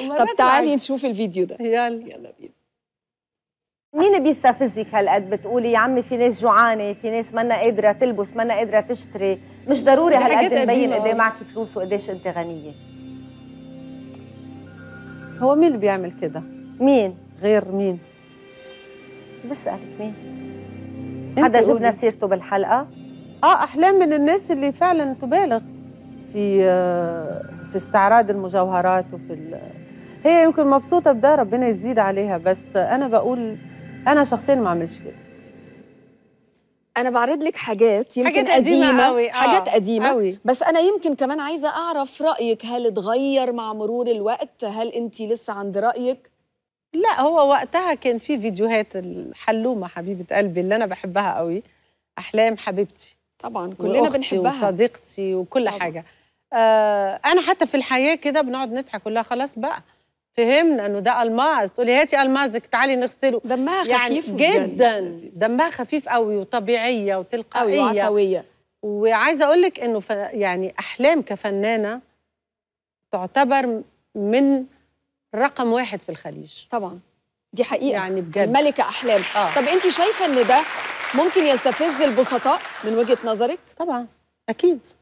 طب تعالي نشوف الفيديو ده يلا يلا بينا مين بيستفزك هالقد بتقولي يا عمي في ناس جوعانه في ناس منا قادره تلبس منا قادره تشتري مش ضروري هالقد تبين قد إيه معك فلوس وقديش انت غنيه هو مين اللي بيعمل كده مين غير مين بسالك مين حدا جبنا سيرته بالحلقه اه احلام من الناس اللي فعلا تبالغ في آه، في استعراض المجوهرات وفي هي يمكن مبسوطه بده ربنا يزيد عليها بس انا بقول انا شخصيا ما اعملش كده انا بعرض لك حاجات يمكن حاجات قديمه, قديمة آه. حاجات قديمه قوي. آه. بس انا يمكن كمان عايزه اعرف رايك هل اتغير مع مرور الوقت هل انت لسه عند رايك لا هو وقتها كان في فيديوهات الحلومه حبيبه قلبي اللي انا بحبها قوي احلام حبيبتي طبعا كلنا بنحبها وصديقتي وكل طبعًا. حاجه آه انا حتى في الحياه كده بنقعد نضحك كلها خلاص بقى فهمنا انه ده الماس تقولي هاتي المازك تعالي نغسله دمها يعني خفيف يعني جدا دمها خفيف قوي وطبيعيه وتلقائيه قوي وعفويه وعايزه اقول لك انه ف... يعني احلام كفنانه تعتبر من رقم واحد في الخليج طبعا دي حقيقه يعني بجد ملكه احلام آه. طب انت شايفه ان ده ممكن يستفز البسطاء من وجهه نظرك طبعا اكيد